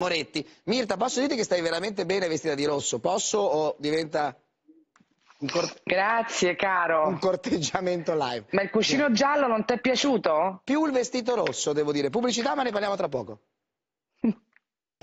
Moretti. Mirta, posso dirti che stai veramente bene vestita di rosso? Posso o diventa... Un cort... Grazie caro. Un corteggiamento live. Ma il cuscino giallo non ti è piaciuto? Più il vestito rosso, devo dire. Pubblicità, ma ne parliamo tra poco.